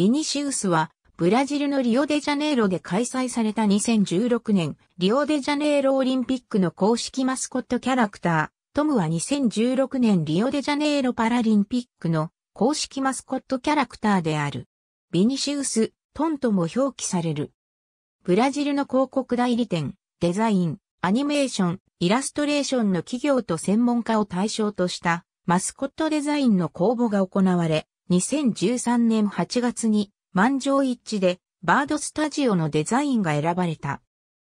ビニシウスは、ブラジルのリオデジャネイロで開催された2016年、リオデジャネイロオリンピックの公式マスコットキャラクター、トムは2016年リオデジャネイロパラリンピックの公式マスコットキャラクターである。ビニシウス、トンとも表記される。ブラジルの広告代理店、デザイン、アニメーション、イラストレーションの企業と専門家を対象としたマスコットデザインの公募が行われ、2013年8月に満場一致でバードスタジオのデザインが選ばれた。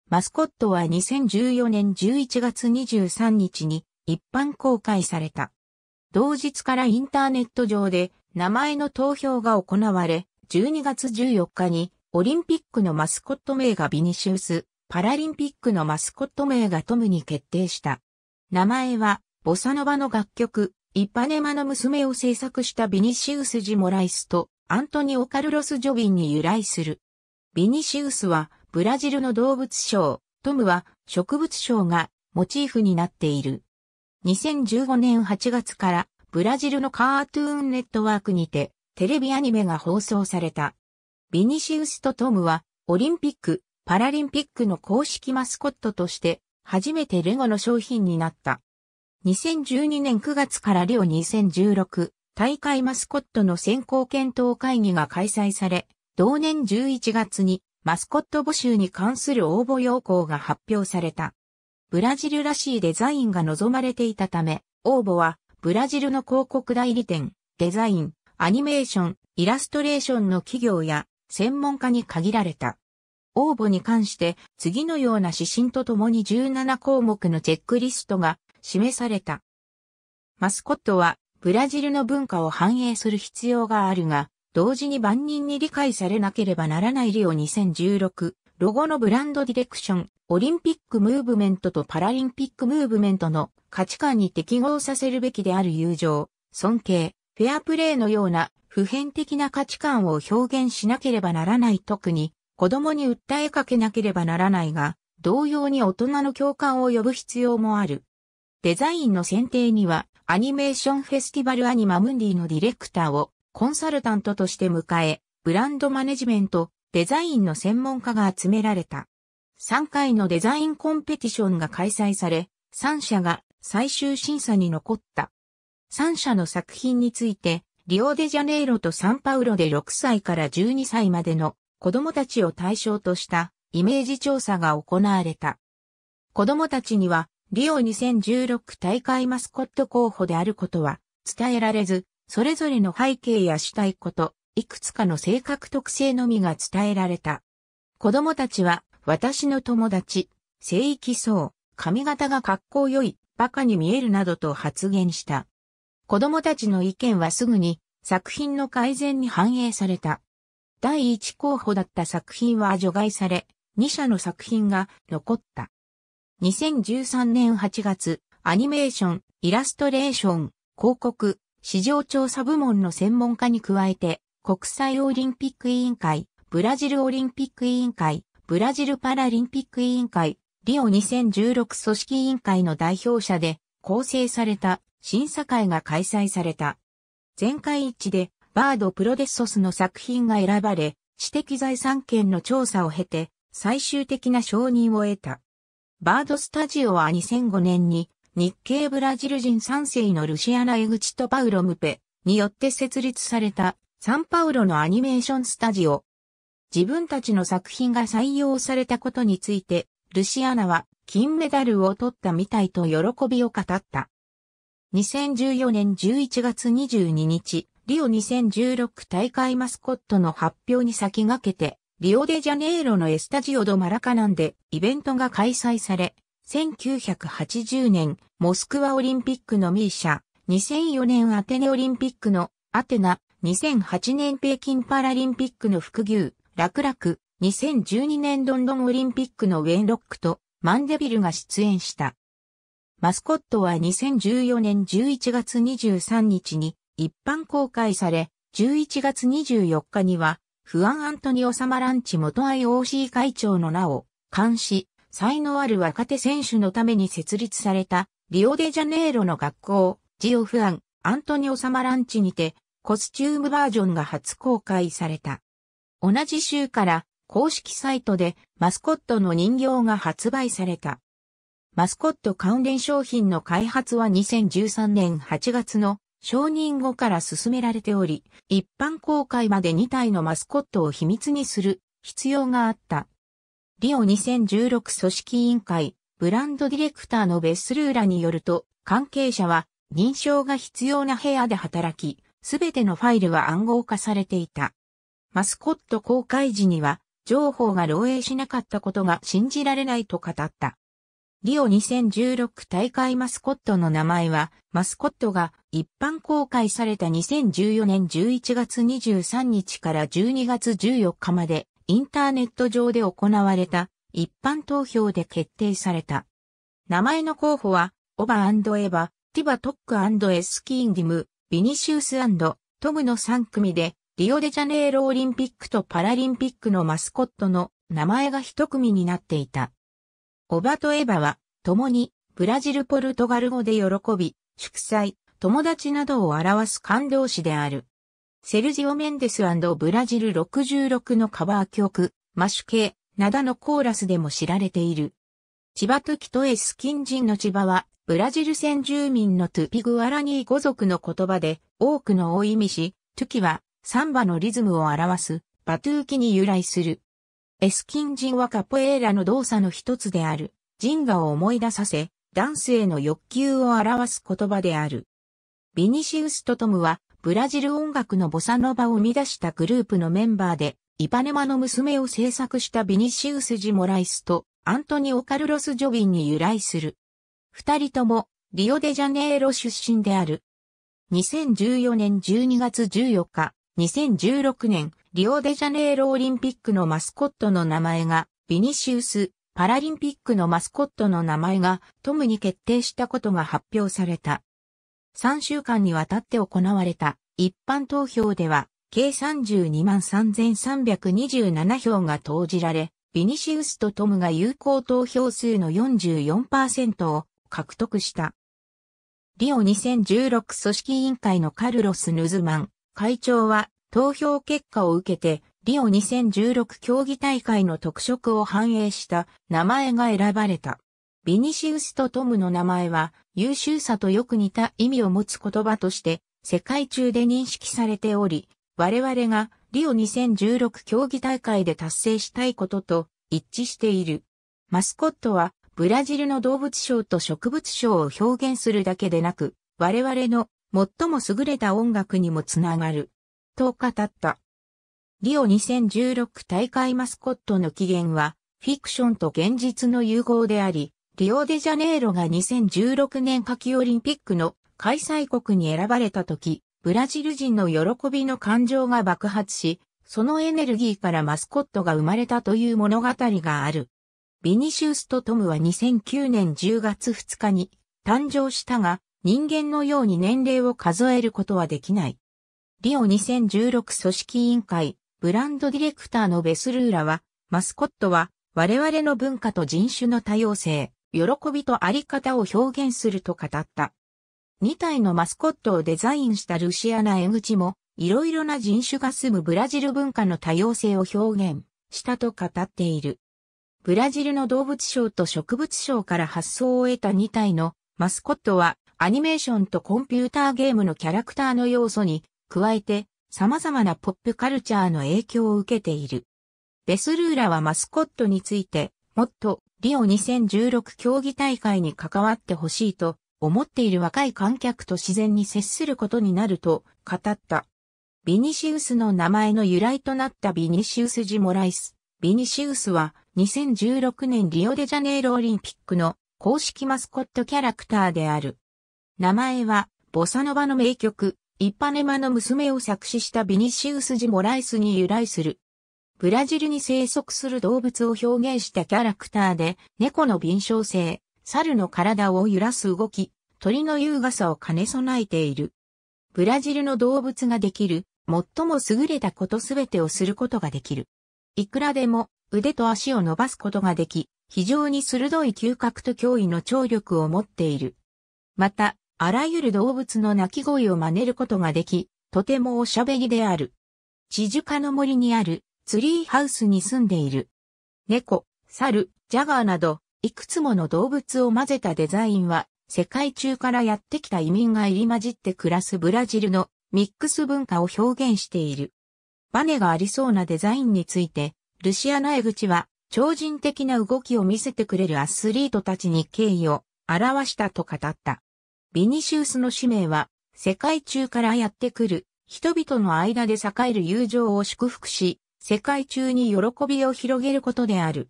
マスコットは2014年11月23日に一般公開された。同日からインターネット上で名前の投票が行われ、12月14日にオリンピックのマスコット名がビニシウス、パラリンピックのマスコット名がトムに決定した。名前はボサノバの楽曲、イパネマの娘を制作したビニシウス・ジ・モライスとアントニオ・カルロス・ジョビンに由来する。ビニシウスはブラジルの動物賞、トムは植物賞がモチーフになっている。2015年8月からブラジルのカートゥーンネットワークにてテレビアニメが放送された。ビニシウスとトムはオリンピック、パラリンピックの公式マスコットとして初めてレゴの商品になった。2012年9月からリオ2016大会マスコットの選考検討会議が開催され、同年11月にマスコット募集に関する応募要項が発表された。ブラジルらしいデザインが望まれていたため、応募はブラジルの広告代理店、デザイン、アニメーション、イラストレーションの企業や専門家に限られた。応募に関して次のような指針とともに17項目のチェックリストが示された。マスコットはブラジルの文化を反映する必要があるが、同時に万人に理解されなければならないリオ2016、ロゴのブランドディレクション、オリンピックムーブメントとパラリンピックムーブメントの価値観に適合させるべきである友情、尊敬、フェアプレーのような普遍的な価値観を表現しなければならない特に子供に訴えかけなければならないが、同様に大人の共感を呼ぶ必要もある。デザインの選定には、アニメーションフェスティバルアニマムンディのディレクターをコンサルタントとして迎え、ブランドマネジメント、デザインの専門家が集められた。3回のデザインコンペティションが開催され、3社が最終審査に残った。3社の作品について、リオデジャネイロとサンパウロで6歳から12歳までの子供たちを対象としたイメージ調査が行われた。子供たちにはリオ2016大会マスコット候補であることは伝えられず、それぞれの背景やしたいこと、いくつかの性格特性のみが伝えられた。子供たちは、私の友達、聖域そう、髪型が格好良い、馬鹿に見えるなどと発言した。子供たちの意見はすぐに作品の改善に反映された。第1候補だった作品は除外され、2社の作品が残った。2013年8月、アニメーション、イラストレーション、広告、市場調査部門の専門家に加えて、国際オリンピック委員会、ブラジルオリンピック委員会、ブラジルパラリンピック委員会、リオ2016組織委員会の代表者で構成された審査会が開催された。全会一致でバード・プロデッソスの作品が選ばれ、知的財産権の調査を経て最終的な承認を得た。バードスタジオは2005年に日系ブラジル人3世のルシアナ・エグチとパウロ・ムペによって設立されたサンパウロのアニメーションスタジオ。自分たちの作品が採用されたことについて、ルシアナは金メダルを取ったみたいと喜びを語った。2014年11月22日、リオ2016大会マスコットの発表に先駆けて、リオデジャネイロのエスタジオド・マラカナンでイベントが開催され、1980年モスクワオリンピックのミーシャ、2004年アテネオリンピックのアテナ、2008年北京パラリンピックの副牛、ラク、2012年ロンドンオリンピックのウェンロックとマンデビルが出演した。マスコットは2014年11月23日に一般公開され、11月24日にはフアン・アントニオ・サマランチ元 IOC 会長の名を、監視、才能ある若手選手のために設立された、リオデジャネイロの学校、ジオ・フアン、アントニオ・サマランチにて、コスチュームバージョンが初公開された。同じ週から、公式サイトで、マスコットの人形が発売された。マスコット関連商品の開発は2013年8月の承認後から進められており、一般公開まで2体のマスコットを秘密にする必要があった。リオ2016組織委員会、ブランドディレクターのベスルーラによると、関係者は認証が必要な部屋で働き、すべてのファイルは暗号化されていた。マスコット公開時には、情報が漏洩しなかったことが信じられないと語った。リオ2016大会マスコットの名前は、マスコットが一般公開された2014年11月23日から12月14日まで、インターネット上で行われた一般投票で決定された。名前の候補は、オバエバ、ティバトックエスキンディム、ビニシウストムの3組で、リオデジャネイロオリンピックとパラリンピックのマスコットの名前が一組になっていた。おばとエァは、共に、ブラジルポルトガル語で喜び、祝祭、友達などを表す感動詞である。セルジオ・メンデスブラジル66のカバー曲、マシュ系、灘のコーラスでも知られている。千葉トキトエスジ人の千葉は、ブラジル先住民のトゥピグアラニー語族の言葉で、多くの大意味し、トゥキは、サンバのリズムを表す、バトゥーキに由来する。エスキン人はカポエーラの動作の一つである、人ガを思い出させ、ダンスへの欲求を表す言葉である。ビニシウスとトムは、ブラジル音楽のボサノバを生み出したグループのメンバーで、イパネマの娘を制作したビニシウス・ジ・モライスと、アントニオ・カルロス・ジョビンに由来する。二人とも、リオデジャネイロ出身である。2014年12月14日、2016年リオデジャネイロオリンピックのマスコットの名前が、ビニシウス、パラリンピックのマスコットの名前が、トムに決定したことが発表された。3週間にわたって行われた一般投票では、計32万3327票が投じられ、ビニシウスとトムが有効投票数の44%を獲得した。リオ2016組織委員会のカルロス・ヌズマン会長は投票結果を受けて、リオ2016競技大会の特色を反映した名前が選ばれた。ビニシウスとトムの名前は優秀さとよく似た意味を持つ言葉として世界中で認識されており、我々がリオ2016競技大会で達成したいことと一致している。マスコットはブラジルの動物賞と植物賞を表現するだけでなく、我々の最も優れた音楽にもつながる。と語った。リオ2016大会マスコットの起源は、フィクションと現実の融合であり、リオデジャネイロが2016年夏季オリンピックの開催国に選ばれた時、ブラジル人の喜びの感情が爆発し、そのエネルギーからマスコットが生まれたという物語がある。ビニシウスとトムは2009年10月2日に誕生したが、人間のように年齢を数えることはできない。リオ2016組織委員会、ブランドディレクターのベスルーラは、マスコットは、我々の文化と人種の多様性、喜びとあり方を表現すると語った。2体のマスコットをデザインしたルシアナ・エグチも、いろいろな人種が住むブラジル文化の多様性を表現したと語っている。ブラジルの動物賞と植物賞から発想を得た2体のマスコットはアニメーションとコンピューターゲームのキャラクターの要素に加えて様々なポップカルチャーの影響を受けている。ベスルーラはマスコットについて、もっとリオ2016競技大会に関わってほしいと思っている若い観客と自然に接することになると語った。ビニシウスの名前の由来となったビニシウス・ジ・モライス。ビニシウスは2016年リオデジャネイロオリンピックの公式マスコットキャラクターである。名前はボサノバの名曲イッパネマの娘を作詞したビニシウス・ジ・モライスに由来する。ブラジルに生息する動物を表現したキャラクターで、猫の敏捷性、猿の体を揺らす動き、鳥の優雅さを兼ね備えている。ブラジルの動物ができる、最も優れたことすべてをすることができる。いくらでも腕と足を伸ばすことができ、非常に鋭い嗅覚と脅威の聴力を持っている。また、あらゆる動物の鳴き声を真似ることができ、とてもおしゃべりである。地樹化の森にあるツリーハウスに住んでいる。猫、猿、ジャガーなど、いくつもの動物を混ぜたデザインは、世界中からやってきた移民が入り混じって暮らすブラジルのミックス文化を表現している。バネがありそうなデザインについて、ルシアナエグチは、超人的な動きを見せてくれるアスリートたちに敬意を表したと語った。ビニシウスの使命は、世界中からやってくる、人々の間で栄える友情を祝福し、世界中に喜びを広げることである。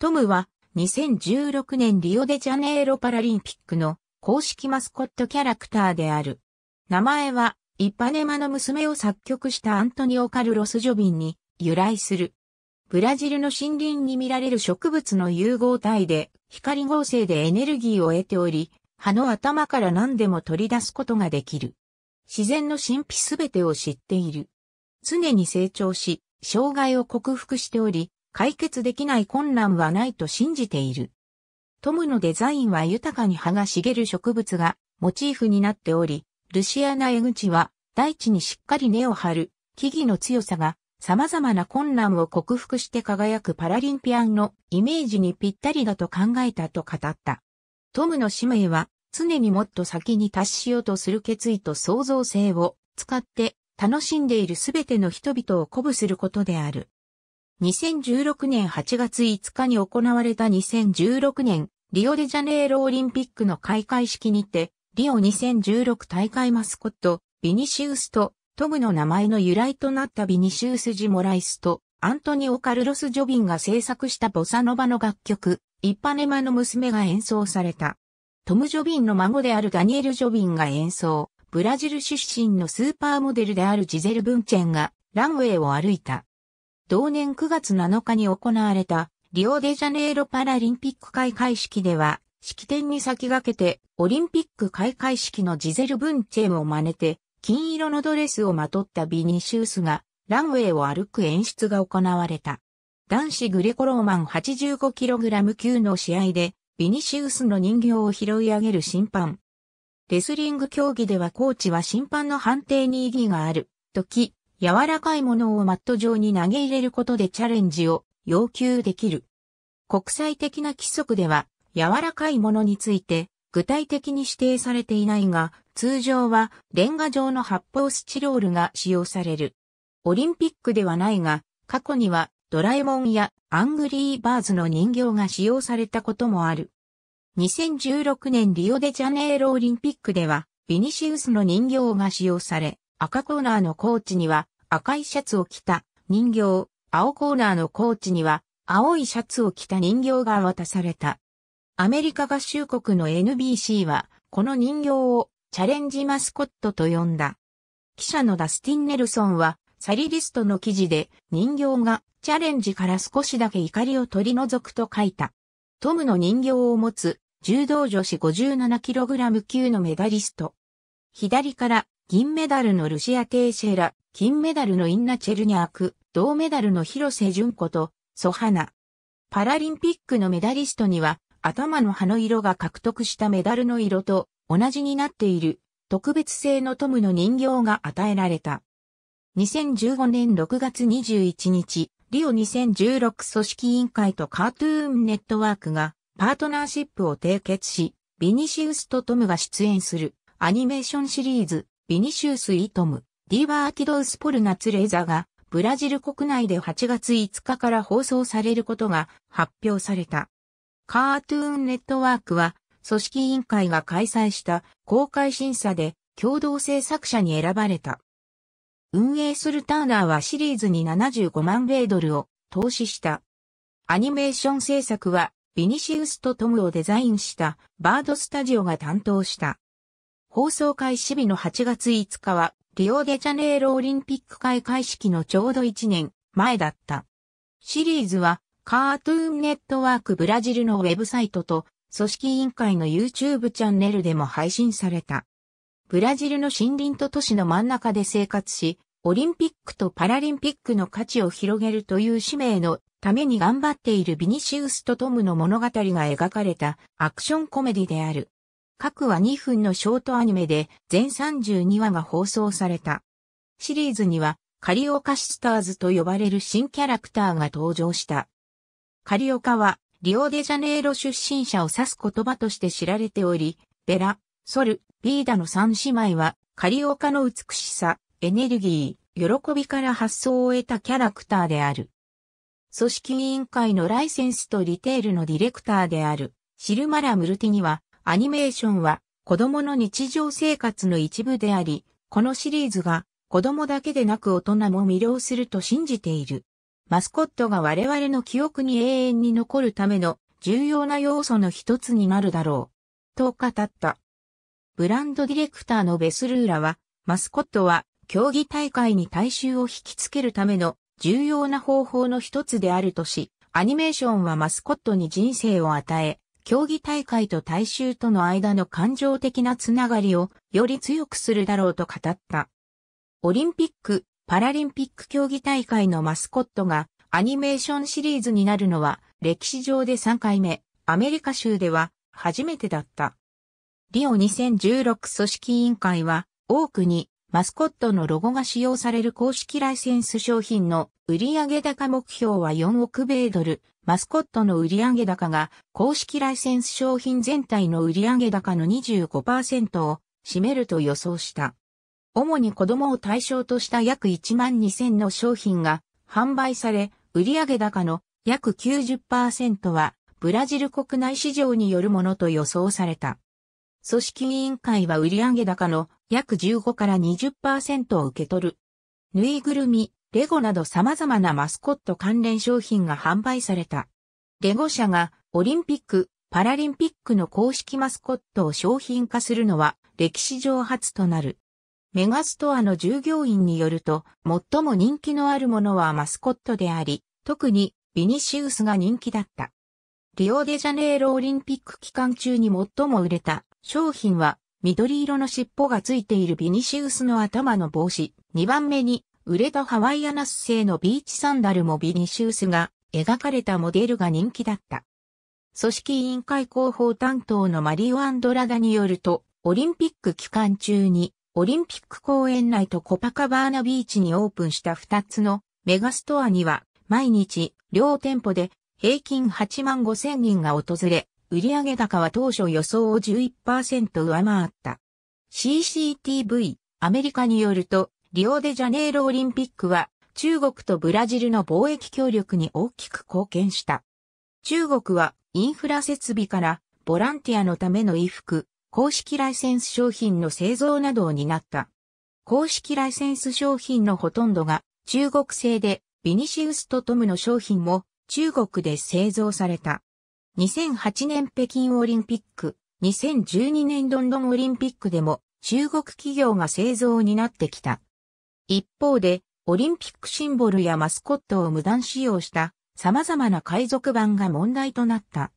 トムは、2016年リオデジャネイロパラリンピックの公式マスコットキャラクターである。名前は、イパネマの娘を作曲したアントニオ・カルロス・ジョビンに由来する。ブラジルの森林に見られる植物の融合体で光合成でエネルギーを得ており、葉の頭から何でも取り出すことができる。自然の神秘すべてを知っている。常に成長し、障害を克服しており、解決できない困難はないと信じている。トムのデザインは豊かに葉が茂る植物がモチーフになっており、ルシアナ・エグチは大地にしっかり根を張る木々の強さが様々な困難を克服して輝くパラリンピアンのイメージにぴったりだと考えたと語った。トムの使命は、常にもっと先に達しようとする決意と創造性を使って楽しんでいるすべての人々を鼓舞することである。2016年8月5日に行われた2016年リオデジャネイロオリンピックの開会式にて、リオ2016大会マスコット、ビニシウスとトムの名前の由来となったビニシウス・ジ・モライスとアントニオ・カルロス・ジョビンが制作したボサノバの楽曲、一般ネマの娘が演奏された。トム・ジョビンの孫であるダニエル・ジョビンが演奏、ブラジル出身のスーパーモデルであるジゼル・ブンチェンがランウェイを歩いた。同年9月7日に行われたリオデジャネイロパラリンピック開会式では、式典に先駆けてオリンピック開会式のジゼル・ブンチェンを真似て、金色のドレスをまとったビニシウスがランウェイを歩く演出が行われた。男子グレコローマン 85kg 級の試合で、ビニシウスの人形を拾い上げる審判。レスリング競技ではコーチは審判の判定に意義がある。時、柔らかいものをマット上に投げ入れることでチャレンジを要求できる。国際的な規則では、柔らかいものについて、具体的に指定されていないが、通常はレンガ状の発泡スチロールが使用される。オリンピックではないが、過去にはドラえもんやアングリーバーズの人形が使用されたこともある。2016年リオデジャネイロオリンピックでは、ビニシウスの人形が使用され、赤コーナーのコーチには赤いシャツを着た人形、青コーナーのコーチには青いシャツを着た人形が渡された。アメリカ合衆国の NBC は、この人形をチャレンジマスコットと呼んだ。記者のダスティン・ネルソンは、サリリストの記事で人形がチャレンジから少しだけ怒りを取り除くと書いた。トムの人形を持つ柔道女子 57kg 級のメダリスト。左から銀メダルのルシア・テーシェラ、金メダルのインナ・チェルニャーク、銅メダルの広瀬純子とソハナ。パラリンピックのメダリストには頭の葉の色が獲得したメダルの色と同じになっている特別性のトムの人形が与えられた。2015年6月21日、リオ2016組織委員会とカートゥーンネットワークがパートナーシップを締結し、ビニシウスとトムが出演するアニメーションシリーズ、ビニシウス・イ・トム、ディバーティドウス・ポルナツレーザがブラジル国内で8月5日から放送されることが発表された。カートゥーンネットワークは組織委員会が開催した公開審査で共同制作者に選ばれた。運営するターナーはシリーズに75万米ドルを投資した。アニメーション制作はビニシウスとトムをデザインしたバードスタジオが担当した。放送開始日の8月5日はリオデジャネイロオリンピック開会式のちょうど1年前だった。シリーズはカートゥーンネットワークブラジルのウェブサイトと組織委員会の YouTube チャンネルでも配信された。ブラジルの森林と都市の真ん中で生活し、オリンピックとパラリンピックの価値を広げるという使命のために頑張っているビニシウスとトムの物語が描かれたアクションコメディである。各話2分のショートアニメで全32話が放送された。シリーズにはカリオカシスターズと呼ばれる新キャラクターが登場した。カリオカはリオデジャネイロ出身者を指す言葉として知られており、ベラ、ソル、ビーダの三姉妹は、カリオカの美しさ、エネルギー、喜びから発想を得たキャラクターである。組織委員会のライセンスとリテールのディレクターである、シルマラ・ムルティには、アニメーションは子供の日常生活の一部であり、このシリーズが子供だけでなく大人も魅了すると信じている。マスコットが我々の記憶に永遠に残るための重要な要素の一つになるだろう。と語った。ブランドディレクターのベスルーラは、マスコットは競技大会に大衆を引きつけるための重要な方法の一つであるとし、アニメーションはマスコットに人生を与え、競技大会と大衆との間の感情的なつながりをより強くするだろうと語った。オリンピック、パラリンピック競技大会のマスコットがアニメーションシリーズになるのは歴史上で3回目、アメリカ州では初めてだった。リオ2016組織委員会は、多くにマスコットのロゴが使用される公式ライセンス商品の売上高目標は4億米ドル、マスコットの売上高が公式ライセンス商品全体の売上高の25%を占めると予想した。主に子供を対象とした約1万2000の商品が販売され、売上高の約90%はブラジル国内市場によるものと予想された。組織委員会は売上高の約15から20%を受け取る。ぬいぐるみ、レゴなど様々なマスコット関連商品が販売された。レゴ社がオリンピック、パラリンピックの公式マスコットを商品化するのは歴史上初となる。メガストアの従業員によると、最も人気のあるものはマスコットであり、特にビニシウスが人気だった。リオデジャネイロオリンピック期間中に最も売れた商品は緑色の尻尾がついているビニシウスの頭の帽子。2番目に売れたハワイアナス製のビーチサンダルもビニシウスが描かれたモデルが人気だった。組織委員会広報担当のマリオ・アンドラダによると、オリンピック期間中にオリンピック公園内とコパカバーナビーチにオープンした2つのメガストアには毎日両店舗で平均8万5千人が訪れ、売上高は当初予想を11%上回った。CCTV、アメリカによると、リオデジャネイロオリンピックは中国とブラジルの貿易協力に大きく貢献した。中国はインフラ設備からボランティアのための衣服、公式ライセンス商品の製造などを担った。公式ライセンス商品のほとんどが中国製で、ビニシウスとトムの商品も中国で製造された。2008年北京オリンピック、2012年ロンドンオリンピックでも中国企業が製造を担ってきた。一方で、オリンピックシンボルやマスコットを無断使用した様々な海賊版が問題となった。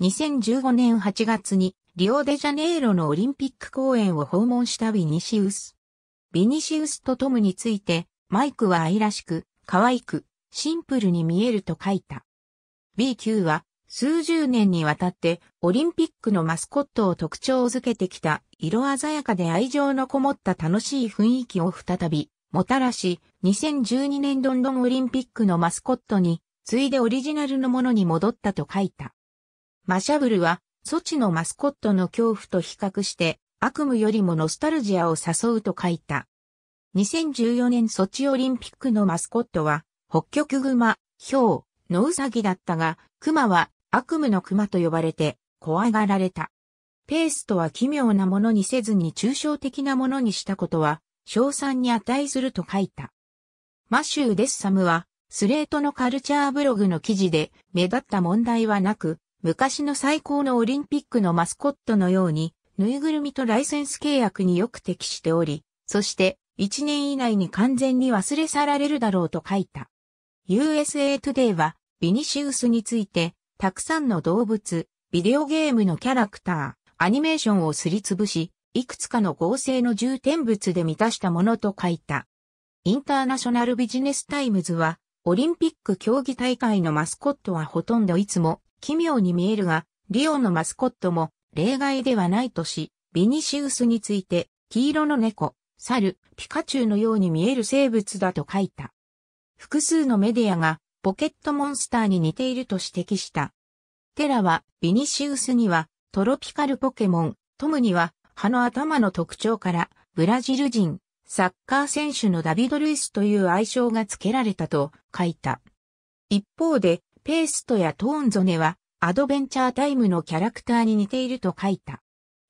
2015年8月にリオデジャネイロのオリンピック公演を訪問したビニシウス。ビニシウスとトムについて、マイクは愛らしく、可愛く、シンプルに見えると書いた。B 級は数十年にわたってオリンピックのマスコットを特徴づけてきた色鮮やかで愛情のこもった楽しい雰囲気を再びもたらし2012年ロンドンオリンピックのマスコットに次いでオリジナルのものに戻ったと書いた。マシャブルはソチのマスコットの恐怖と比較して悪夢よりもノスタルジアを誘うと書いた。2014年ソチオリンピックのマスコットは北極熊、ヒョウ、ノウサギだったが、熊は悪夢の熊と呼ばれて怖がられた。ペーストは奇妙なものにせずに抽象的なものにしたことは、賞賛に値すると書いた。マシュー・デッサムは、スレートのカルチャーブログの記事で目立った問題はなく、昔の最高のオリンピックのマスコットのように、ぬいぐるみとライセンス契約によく適しており、そして、1年以内に完全に忘れ去られるだろうと書いた。USA Today は、ビニシウスについて、たくさんの動物、ビデオゲームのキャラクター、アニメーションをすりつぶし、いくつかの合成の重点物で満たしたものと書いた。インターナショナルビジネスタイムズは、オリンピック競技大会のマスコットはほとんどいつも奇妙に見えるが、リオのマスコットも例外ではないとし、ビニシウスについて、黄色の猫、猿、ピカチュウのように見える生物だと書いた。複数のメディアがポケットモンスターに似ていると指摘した。テラは、ビニシウスには、トロピカルポケモン、トムには、葉の頭の特徴から、ブラジル人、サッカー選手のダビド・ルイスという愛称が付けられたと書いた。一方で、ペーストやトーンゾネは、アドベンチャータイムのキャラクターに似ていると書いた。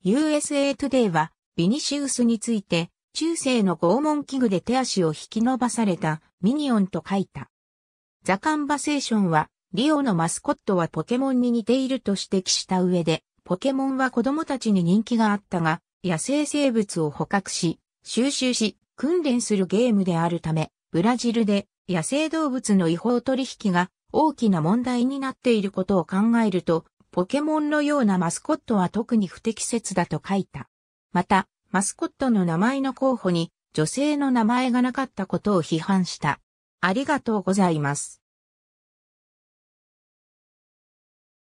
USA Today は、ビニシウスについて、中世の拷問器具で手足を引き伸ばされたミニオンと書いた。ザカンバセーションは、リオのマスコットはポケモンに似ていると指摘した上で、ポケモンは子供たちに人気があったが、野生生物を捕獲し、収集し、訓練するゲームであるため、ブラジルで野生動物の違法取引が大きな問題になっていることを考えると、ポケモンのようなマスコットは特に不適切だと書いた。また、マスコットの名前の候補に女性の名前がなかったことを批判した。ありがとうございます。